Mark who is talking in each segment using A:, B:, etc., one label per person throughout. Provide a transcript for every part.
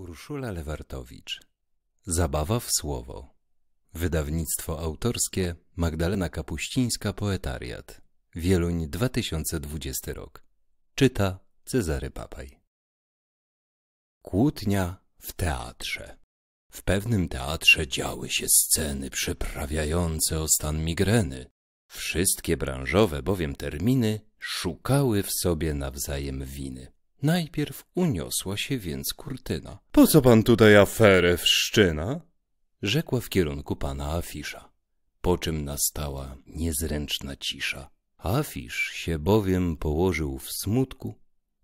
A: Urszula Lewartowicz. Zabawa w słowo. Wydawnictwo autorskie Magdalena Kapuścińska Poetariat. Wieluń 2020 rok. Czyta Cezary Papaj. Kłótnia w teatrze. W pewnym teatrze działy się sceny przyprawiające o stan migreny. Wszystkie branżowe bowiem terminy szukały w sobie nawzajem winy. Najpierw uniosła się więc kurtyna. Po co pan tutaj aferę wszczyna? Rzekła w kierunku pana Afisza. Po czym nastała niezręczna cisza. Afisz się bowiem położył w smutku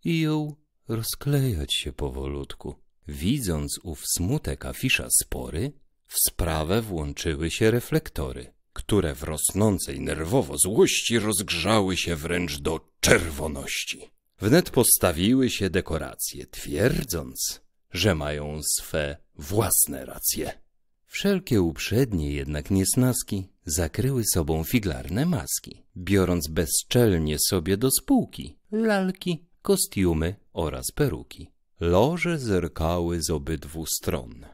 A: i jął rozklejać się powolutku. Widząc ów smutek Afisza spory, w sprawę włączyły się reflektory, które w rosnącej nerwowo złości rozgrzały się wręcz do czerwoności. Wnet postawiły się dekoracje, twierdząc, że mają swe własne racje. Wszelkie uprzednie jednak niesnaski zakryły sobą figlarne maski, biorąc bezczelnie sobie do spółki lalki, kostiumy oraz peruki. Loże zerkały z obydwu stron.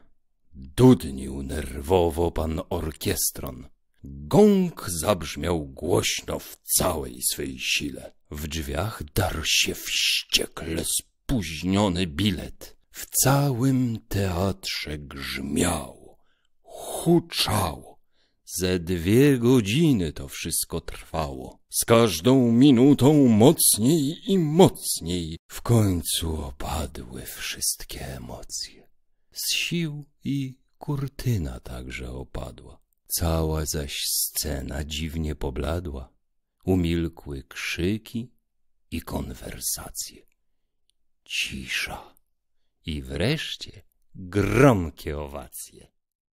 A: Dudnił nerwowo pan orkiestron. Gong zabrzmiał głośno w całej swej sile. W drzwiach darł się wściekle spóźniony bilet. W całym teatrze grzmiał, huczał. Ze dwie godziny to wszystko trwało. Z każdą minutą mocniej i mocniej. W końcu opadły wszystkie emocje. Z sił i kurtyna także opadła. Cała zaś scena dziwnie pobladła. Umilkły krzyki i konwersacje. Cisza i wreszcie gromkie owacje.